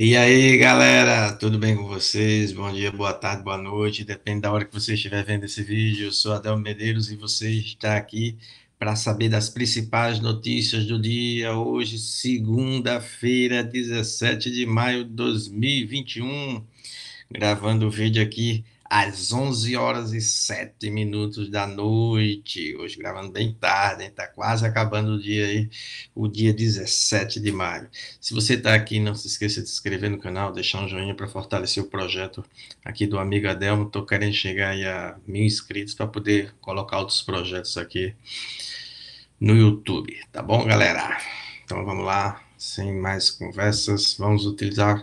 E aí, galera, tudo bem com vocês? Bom dia, boa tarde, boa noite, depende da hora que você estiver vendo esse vídeo. Eu sou Adel Medeiros e você está aqui para saber das principais notícias do dia. Hoje, segunda-feira, 17 de maio de 2021, gravando o vídeo aqui às 11 horas e 7 minutos da noite. Hoje gravando bem tarde, está quase acabando o dia aí, o dia 17 de maio. Se você está aqui, não se esqueça de se inscrever no canal, deixar um joinha para fortalecer o projeto aqui do Amiga Delmo. Estou querendo chegar a mil inscritos para poder colocar outros projetos aqui no YouTube, tá bom, galera? Então vamos lá, sem mais conversas, vamos utilizar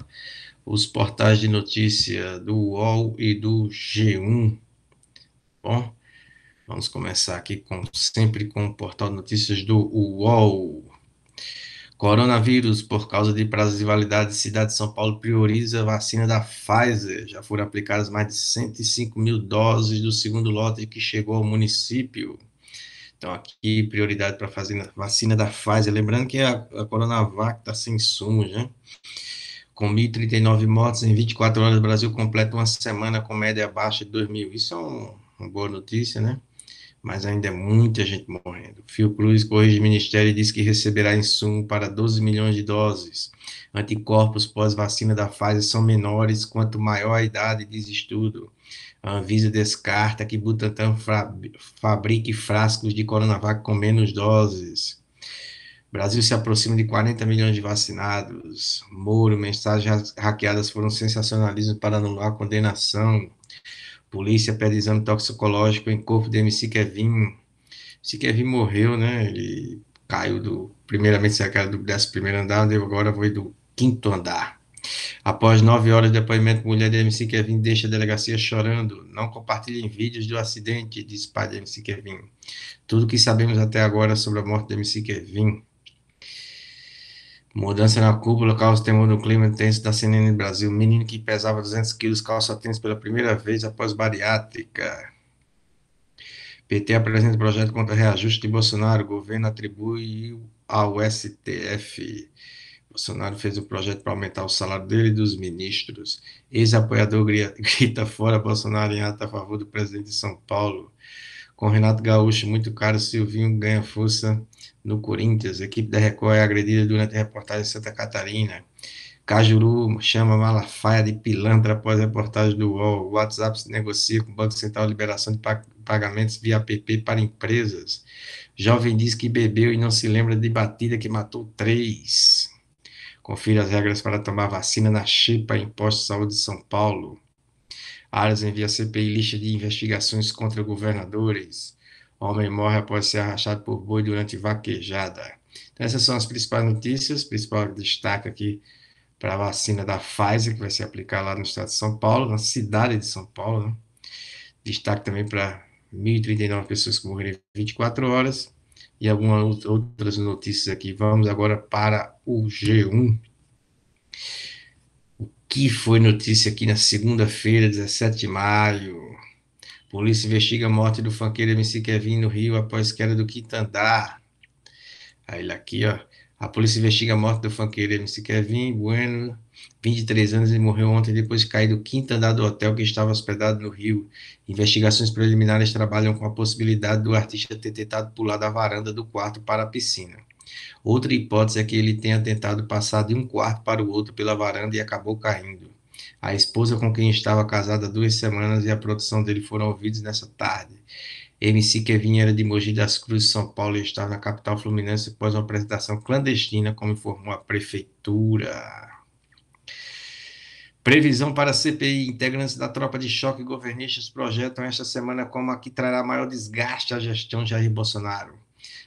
os portais de notícia do UOL e do G1. Bom, vamos começar aqui com, sempre com o portal de notícias do UOL. Coronavírus, por causa de prazos de validade, cidade de São Paulo prioriza a vacina da Pfizer. Já foram aplicadas mais de 105 mil doses do segundo lote que chegou ao município. Então, aqui, prioridade para a vacina da Pfizer. Lembrando que a, a Coronavac está sem insumos, né? com 1.039 mortes em 24 horas, o Brasil completa uma semana com média abaixo de 2 mil. Isso é um, uma boa notícia, né? Mas ainda é muita gente morrendo. Fiocruz corrige o Ministério e diz que receberá insumo para 12 milhões de doses. Anticorpos pós-vacina da fase são menores quanto maior a idade, diz estudo. A Anvisa descarta que Butantan fabrique frascos de Coronavac com menos doses. Brasil se aproxima de 40 milhões de vacinados. Moro, mensagens hackeadas foram sensacionalismo para anular a condenação. Polícia pede exame toxicológico em corpo de MC Kevin. MC Kevin morreu, né? Ele caiu do. Primeiramente saiu do 11 andar, eu agora vou do quinto andar. Após nove horas de depoimento, mulher de MC Kevin deixa a delegacia chorando. Não compartilhem vídeos do acidente, diz pai de MC Kevin. Tudo que sabemos até agora sobre a morte de MC Kevin. Mudança na cúpula causa temor no clima intenso da CNN Brasil. Menino que pesava 200 quilos calça tênis pela primeira vez após bariátrica. PT apresenta projeto contra reajuste de Bolsonaro. governo atribui ao STF. Bolsonaro fez um projeto para aumentar o salário dele e dos ministros. Ex-apoiador grita fora Bolsonaro em ato a favor do presidente de São Paulo. Com Renato Gaúcho muito caro, Silvinho ganha força no Corinthians, equipe da Record é agredida durante a reportagem em Santa Catarina, Cajuru chama Malafaia de pilantra após reportagem do UOL, WhatsApp se negocia com o Banco Central liberação de pagamentos via app para empresas, jovem diz que bebeu e não se lembra de batida que matou três, confira as regras para tomar vacina na Xepa, Imposto de Saúde de São Paulo, Ares envia CPI lista de investigações contra governadores, Homem morre após ser arrastado por boi durante vaquejada. Então, essas são as principais notícias, principal destaque aqui para a vacina da Pfizer, que vai ser aplicada lá no estado de São Paulo, na cidade de São Paulo. Né? Destaque também para 1.039 pessoas que morreram em 24 horas e algumas outras notícias aqui. Vamos agora para o G1. O que foi notícia aqui na segunda-feira, 17 de maio? Polícia investiga a morte do funkeiro MC Kevin no Rio após queda do quinto andar. Aí aqui, ó. A polícia investiga a morte do funkeiro MC Kevin Bueno, 23 anos, e morreu ontem depois de cair do quinto andar do hotel que estava hospedado no Rio. Investigações preliminares trabalham com a possibilidade do artista ter tentado pular da varanda do quarto para a piscina. Outra hipótese é que ele tenha tentado passar de um quarto para o outro pela varanda e acabou caindo a esposa com quem estava casada há duas semanas e a produção dele foram ouvidos nessa tarde. MC Kevin era de Mogi das Cruzes, São Paulo, e estava na capital fluminense após uma apresentação clandestina, como informou a prefeitura. Previsão para a CPI. Integrantes da tropa de choque governistas projetam esta semana como a que trará maior desgaste à gestão de Jair Bolsonaro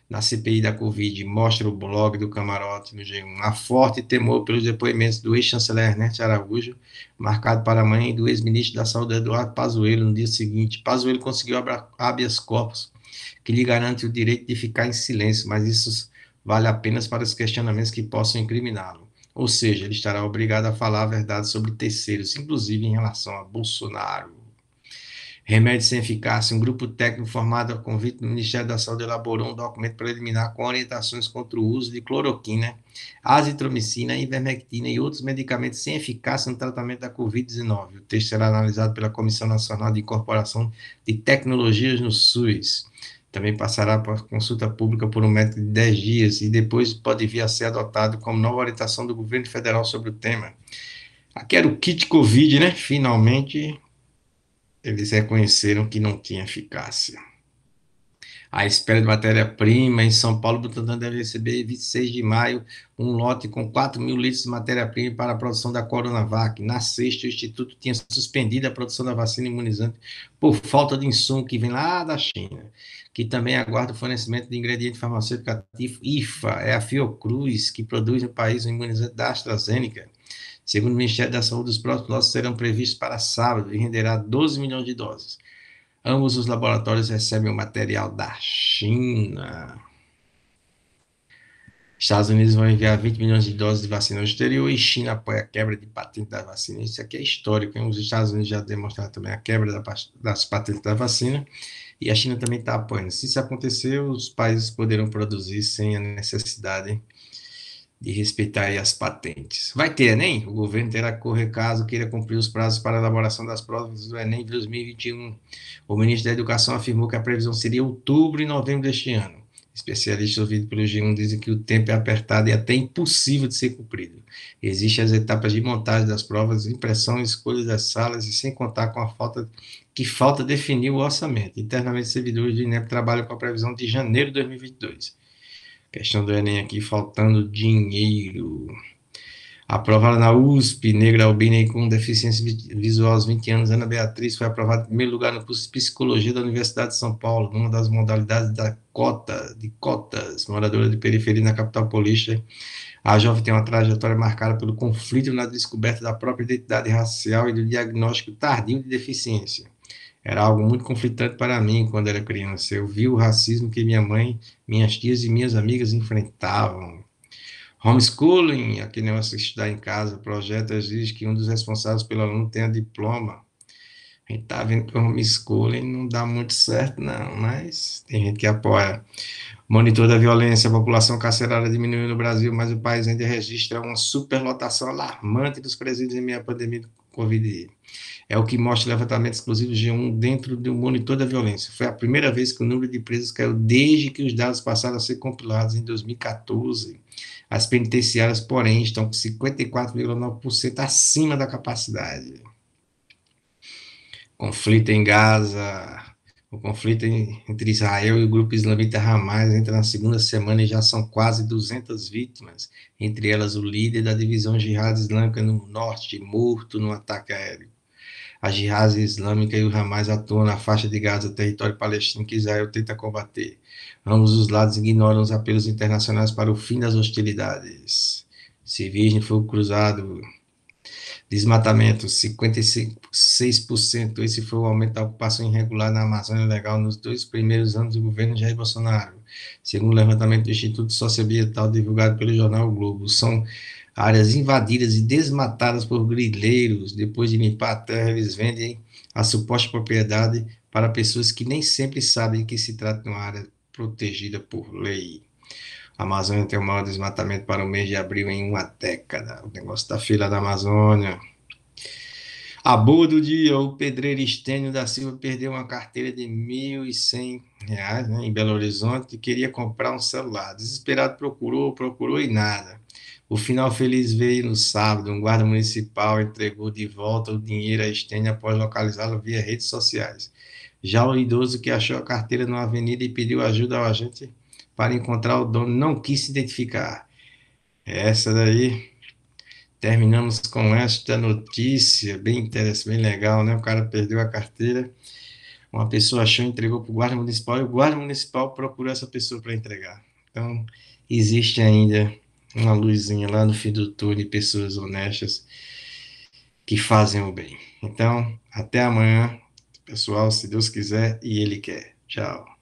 na CPI da Covid mostra o blog do camarote no G1. Há forte temor pelos depoimentos do ex-chanceler Ernesto Araújo, marcado para amanhã, e do ex-ministro da Saúde Eduardo Pazuello no dia seguinte. Pazuello conseguiu habeas corpus, que lhe garante o direito de ficar em silêncio, mas isso vale apenas para os questionamentos que possam incriminá-lo. Ou seja, ele estará obrigado a falar a verdade sobre terceiros, inclusive em relação a Bolsonaro. Remédios sem eficácia. Um grupo técnico formado a convite do Ministério da Saúde elaborou um documento preliminar com orientações contra o uso de cloroquina, azitromicina, ivermectina e outros medicamentos sem eficácia no tratamento da Covid-19. O texto será analisado pela Comissão Nacional de Incorporação de Tecnologias no SUS. Também passará para consulta pública por um método de 10 dias e depois pode vir a ser adotado como nova orientação do governo federal sobre o tema. Aqui era o kit Covid, né? Finalmente eles reconheceram que não tinha eficácia. A espera de matéria-prima em São Paulo, Butantan deve receber 26 de maio um lote com 4 mil litros de matéria-prima para a produção da Coronavac. Na sexta, o Instituto tinha suspendido a produção da vacina imunizante por falta de insumo que vem lá da China, que também aguarda o fornecimento de ingrediente farmacêutico ativo IFA, é a Fiocruz, que produz no país o imunizante da AstraZeneca. Segundo o Ministério da Saúde, os próximos lotes serão previstos para sábado e renderá 12 milhões de doses. Ambos os laboratórios recebem o material da China. Estados Unidos vão enviar 20 milhões de doses de vacina ao exterior e China apoia a quebra de patente da vacina. Isso aqui é histórico, hein? Os Estados Unidos já demonstraram também a quebra das patentes da vacina e a China também está apoiando. Se isso acontecer, os países poderão produzir sem a necessidade de respeitar as patentes. Vai ter Enem? O governo terá que correr caso queira cumprir os prazos para a elaboração das provas do Enem de 2021. O ministro da Educação afirmou que a previsão seria outubro e novembro deste ano. Especialistas ouvidos pelo G1 dizem que o tempo é apertado e até impossível de ser cumprido. Existem as etapas de montagem das provas, impressão e escolha das salas, e sem contar com a falta que falta definir o orçamento. Internamente, servidores do INEP trabalham com a previsão de janeiro de 2022. Questão do Enem aqui, faltando dinheiro. Aprovada na USP, negra albina e com deficiência visual aos 20 anos, Ana Beatriz foi aprovada em primeiro lugar no curso de Psicologia da Universidade de São Paulo, numa das modalidades da cota, de cotas, moradora de periferia na capital paulista. A jovem tem uma trajetória marcada pelo conflito na descoberta da própria identidade racial e do diagnóstico tardio de deficiência era algo muito conflitante para mim quando era criança. Eu vi o racismo que minha mãe, minhas tias e minhas amigas enfrentavam. Homeschooling, aqui não se estudar em casa, o projeto exige que um dos responsáveis pelo aluno tenha diploma. A gente está vendo que o homeschooling não dá muito certo, não, mas tem gente que apoia. Monitor da violência, a população carcerária diminuiu no Brasil, mas o país ainda registra uma superlotação alarmante dos presídios em meio à pandemia Covid. É o que mostra o levantamento exclusivo G1 dentro do monitor da violência. Foi a primeira vez que o número de presos caiu desde que os dados passaram a ser compilados em 2014. As penitenciárias, porém, estão com 54,9% acima da capacidade. Conflito em Gaza, o conflito entre Israel e o grupo islamita Hamas entra na segunda semana e já são quase 200 vítimas, entre elas o líder da divisão Jihad Islâmica no norte, morto no ataque aéreo. A Jihad Islâmica e o Hamas atuam na faixa de Gaza, território palestino que Israel tenta combater. Ambos os lados ignoram os apelos internacionais para o fim das hostilidades. Se virgem foi cruzado Desmatamento, 56%. Esse foi o aumento da ocupação irregular na Amazônia Legal nos dois primeiros anos do governo Jair Bolsonaro, segundo o levantamento do Instituto Socioambiental divulgado pelo jornal o Globo. São áreas invadidas e desmatadas por grileiros. Depois de limpar a terra, eles vendem a suposta propriedade para pessoas que nem sempre sabem que se trata de uma área protegida por lei. A Amazônia tem o maior desmatamento para o mês de abril em uma década. O negócio da fila da Amazônia. A boa do dia, o pedreiro Estênio da Silva perdeu uma carteira de R$ 1.100 reais, né, em Belo Horizonte e queria comprar um celular. Desesperado procurou, procurou e nada. O final feliz veio no sábado. Um guarda municipal entregou de volta o dinheiro a Estênio após localizá-lo via redes sociais. Já o idoso que achou a carteira numa avenida e pediu ajuda ao agente para encontrar o dono não quis se identificar. Essa daí. Terminamos com esta notícia, bem interessante, bem legal, né? O cara perdeu a carteira, uma pessoa achou, entregou para o guarda municipal e o guarda municipal procurou essa pessoa para entregar. Então, existe ainda uma luzinha lá no fim do túnel de pessoas honestas que fazem o bem. Então, até amanhã, pessoal, se Deus quiser e Ele quer. Tchau.